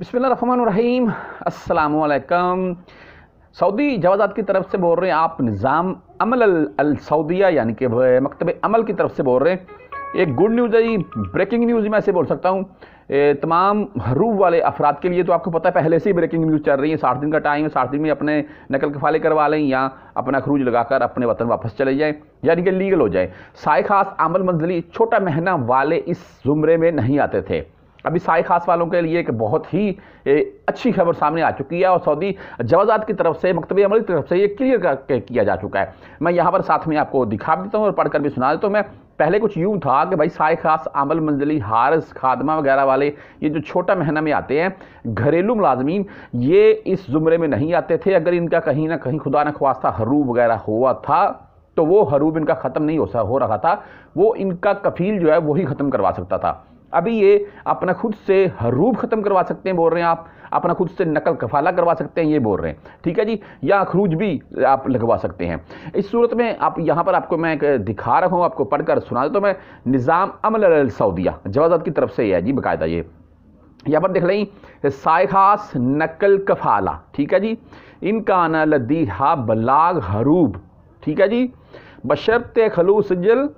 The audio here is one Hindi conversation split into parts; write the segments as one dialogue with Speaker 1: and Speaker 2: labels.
Speaker 1: अस्सलाम वालेकुम सऊदी जवाजात की तरफ से बोल रहे हैं आप निज़ाम अमल अल सऊदिया यानी कि मकतब अमल की तरफ से बोल रहे हैं एक गुड न्यूज़ है जी ब्रेकिंग न्यूज़ मैं ऐसे बोल सकता हूँ तमाम हरूब वाले अफराद के लिए तो आपको पता है पहले से ही ब्रेकिंग न्यूज़ चल रही है साठ दिन का टाइम है साठ दिन में अपने नकल कफाले करवा लें या अपना खरूज लगाकर अपने वतन वापस चले जाएँ यानी कि लीगल हो जाए साय खास आमल मंजिली छोटा महीना वाले इस जुमरे में नहीं आते थे अभी साय खास वालों के लिए एक बहुत ही अच्छी खबर सामने आ चुकी है और सऊदी जवाजात की तरफ से मकतब अमल की तरफ से ये क्लियर किया जा चुका है मैं यहाँ पर साथ में आपको दिखा देता हूँ और पढ़कर भी सुना देता हूँ मैं पहले कुछ यूँ था कि भाई साय खास आमल मंजिली हारस खादमा वगैरह वाले ये जो छोटा महीना में आते हैं घरेलू मुलाजमीन ये इस ज़ुमरे में नहीं आते थे अगर इनका कहीं ना कहीं खुदा न खवास्ता हरूब वगैरह हुआ था तो वो हरूब इनका ख़त्म नहीं हो हो रहा था वो इनका कफील जो है वही ख़त्म करवा सकता था अभी ये अपना खुद से हरूब ख़त्म करवा सकते हैं बोल रहे हैं आप अपना खुद से नकल कफाला करवा सकते हैं ये बोल रहे हैं ठीक है जी या खरूज भी आप लगवा सकते हैं इस सूरत में आप यहाँ पर आपको मैं दिखा रहा हूँ आपको पढ़कर सुना तो मैं निज़ाम अमल सऊदिया जवाजात की तरफ से है जी बाकायदा ये यहाँ पर देख लें सायखास नकल कफाला ठीक है जी इनका नदीहा बलाग हरूब ठीक है जी बशरत जल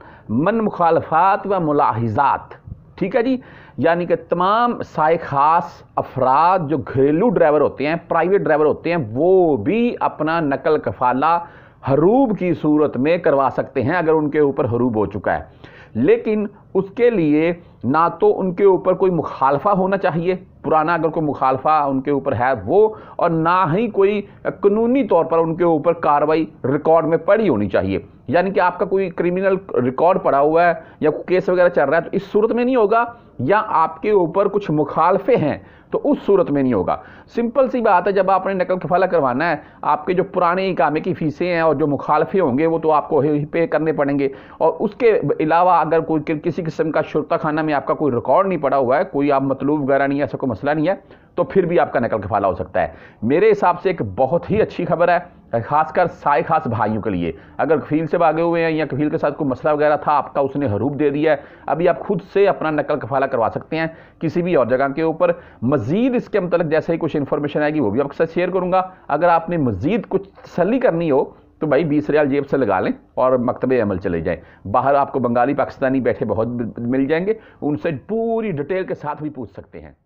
Speaker 1: मन मुखालफात व मुलाहिजात ठीक है जी यानी कि तमाम साय खास अफराद जो घरेलू ड्राइवर होते हैं प्राइवेट ड्राइवर होते हैं वो भी अपना नकल कफाला हरूब की सूरत में करवा सकते हैं अगर उनके ऊपर हरूब हो चुका है लेकिन उसके लिए ना तो उनके ऊपर कोई मुखालफा होना चाहिए पुराना अगर कोई मुखालफा उनके ऊपर है वो और ना ही कोई कानूनी तौर पर उनके ऊपर कार्रवाई रिकॉर्ड में पड़ी होनी चाहिए यानी कि आपका कोई क्रिमिनल रिकॉर्ड पड़ा हुआ है या केस वगैरह चल रहा है तो इस सूरत में नहीं होगा या आपके ऊपर कुछ मुखालफे हैं तो उस सूरत में नहीं होगा सिंपल सी बात है जब आपने नकल कफाला करवाना है आपके जो पुराने इकामे की फ़ीसें हैं और जो मुखालफे होंगे वो तो आपको पे करने पड़ेंगे और उसके अलावा अगर कोई किसी किस्म का शुरता खाना में आपका कोई रिकॉर्ड नहीं पड़ा हुआ है कोई आप मतलूब वगैरह नहीं ऐसा कोई मसला नहीं है तो फिर भी आपका नकल कफाला हो सकता है मेरे हिसाब से एक बहुत ही अच्छी खबर है खासकर साय खास भाइयों के लिए अगर कफील से भागे हुए हैं या कफील के साथ कोई मसला वगैरह था आपका उसने हरूप दे दिया है अभी आप खुद से अपना नकल कफाला करवा सकते हैं किसी भी और जगह के ऊपर मजीद इसके मतलब जैसे ही कुछ इन्फॉर्मेशन आएगी वो भी आपके साथ शेयर करूंगा अगर आपने मजीद कुछ तसली करनी हो तो भाई बीस रियाल जेब से लगा लें और मकतब अमल चले जाएँ बाहर आपको बंगाली पाकिस्तानी बैठे बहुत मिल जाएंगे उनसे पूरी डिटेल के साथ भी पूछ सकते हैं